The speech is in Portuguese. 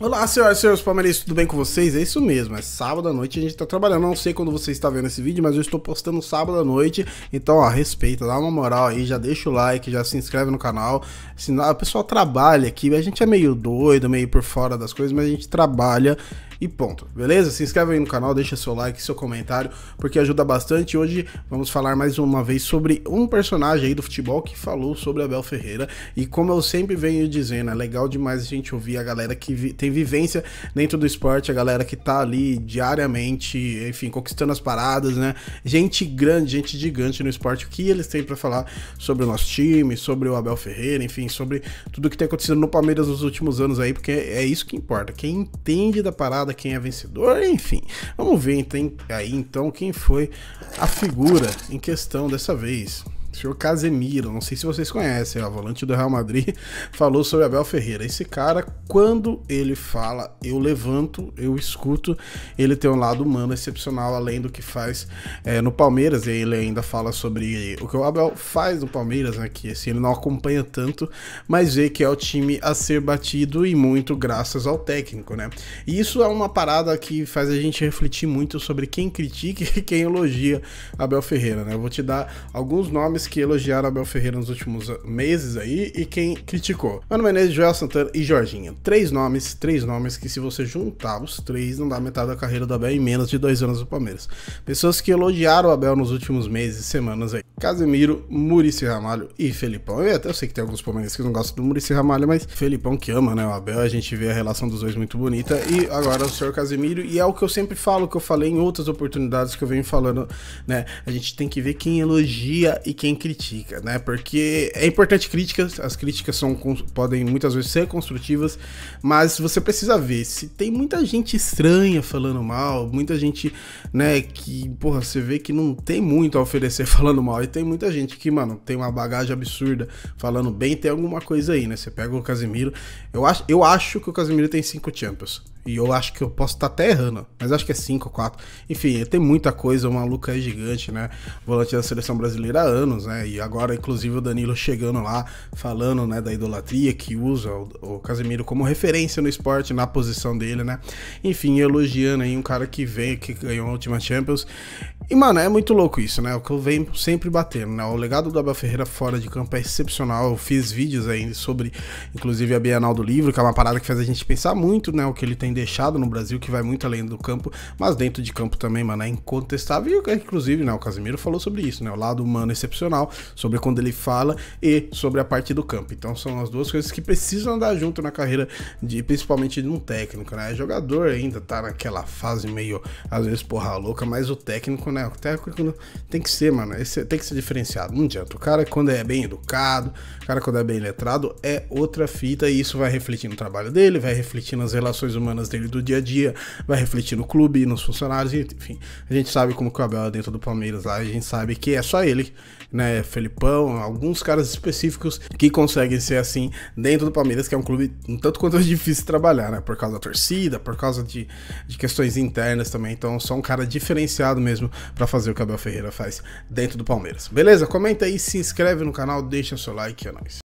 Olá, senhoras e senhores palmeirenses, tudo bem com vocês? É isso mesmo, é sábado à noite, a gente tá trabalhando, não sei quando você está vendo esse vídeo, mas eu estou postando sábado à noite, então, ó, respeita, dá uma moral aí, já deixa o like, já se inscreve no canal, senão o pessoal trabalha aqui, a gente é meio doido, meio por fora das coisas, mas a gente trabalha e ponto. Beleza? Se inscreve aí no canal, deixa seu like, seu comentário, porque ajuda bastante. Hoje vamos falar mais uma vez sobre um personagem aí do futebol que falou sobre Abel Ferreira. E como eu sempre venho dizendo, é legal demais a gente ouvir a galera que vi tem vivência dentro do esporte, a galera que tá ali diariamente, enfim, conquistando as paradas, né? Gente grande, gente gigante no esporte, o que eles têm para falar sobre o nosso time, sobre o Abel Ferreira, enfim, sobre tudo que tem acontecido no Palmeiras nos últimos anos aí, porque é isso que importa. Quem entende da parada quem é vencedor, enfim. Vamos ver então, aí então quem foi a figura em questão dessa vez senhor Casemiro, não sei se vocês conhecem, o volante do Real Madrid, falou sobre Abel Ferreira. Esse cara, quando ele fala, eu levanto, eu escuto, ele tem um lado humano excepcional, além do que faz é, no Palmeiras, e ele ainda fala sobre o que o Abel faz no Palmeiras, né, que assim, ele não acompanha tanto, mas vê que é o time a ser batido e muito graças ao técnico, né. E isso é uma parada que faz a gente refletir muito sobre quem critica e quem elogia Abel Ferreira, né. Eu vou te dar alguns nomes que elogiaram Abel Ferreira nos últimos meses aí e quem criticou. Mano Menezes, Joel Santana e Jorginho. Três nomes, três nomes que se você juntar os três, não dá metade da carreira do Abel em menos de dois anos do Palmeiras. Pessoas que elogiaram o Abel nos últimos meses e semanas aí. Casemiro, Murici Ramalho e Felipão. Eu até sei que tem alguns palmeirenses que não gostam do Murici Ramalho, mas Felipão que ama, né? O Abel, a gente vê a relação dos dois muito bonita. E agora o senhor Casemiro, e é o que eu sempre falo, que eu falei em outras oportunidades que eu venho falando, né? A gente tem que ver quem elogia e quem critica, né? Porque é importante críticas, as críticas são podem muitas vezes ser construtivas, mas você precisa ver se tem muita gente estranha falando mal, muita gente, né, que, porra, você vê que não tem muito a oferecer falando mal tem muita gente que, mano, tem uma bagagem absurda falando bem, tem alguma coisa aí, né? Você pega o Casemiro. Eu acho, eu acho que o Casemiro tem cinco Champions. E eu acho que eu posso estar tá até errando, mas acho que é 5 quatro 4. Enfim, tem muita coisa, o maluco é gigante, né? Volante da seleção brasileira há anos, né? E agora, inclusive, o Danilo chegando lá, falando, né, da idolatria que usa o, o Casemiro como referência no esporte, na posição dele, né? Enfim, elogiando aí um cara que vem que ganhou a última Champions. E, mano, é muito louco isso, né? É o que eu venho sempre batendo, né? O legado do Abel Ferreira fora de campo é excepcional. Eu fiz vídeos ainda sobre, inclusive, a Bienal do Livro, que é uma parada que faz a gente pensar muito, né? O que ele tem deixado no Brasil, que vai muito além do campo, mas dentro de campo também, mano, é incontestável. E, inclusive, né? O Casimiro falou sobre isso, né? O lado humano excepcional, sobre quando ele fala e sobre a parte do campo. Então, são as duas coisas que precisam andar junto na carreira, de principalmente de um técnico, né? É jogador ainda, tá naquela fase meio, às vezes, porra louca, mas o técnico, né? né? O técnico é tem que ser, mano. Esse, tem que ser diferenciado. Não adianta. O cara, quando é bem educado, o cara, quando é bem letrado, é outra fita. E isso vai refletir no trabalho dele, vai refletir nas relações humanas dele do dia a dia, vai refletir no clube, nos funcionários, enfim. A gente sabe como que o Abel é dentro do Palmeiras lá. A gente sabe que é só ele, né? Felipão, alguns caras específicos que conseguem ser assim dentro do Palmeiras, que é um clube um tanto quanto difícil trabalhar, né? Por causa da torcida, por causa de, de questões internas também. Então, só um cara diferenciado mesmo para fazer o que Abel Ferreira faz dentro do Palmeiras. Beleza? Comenta aí, se inscreve no canal, deixa seu like, é nóis.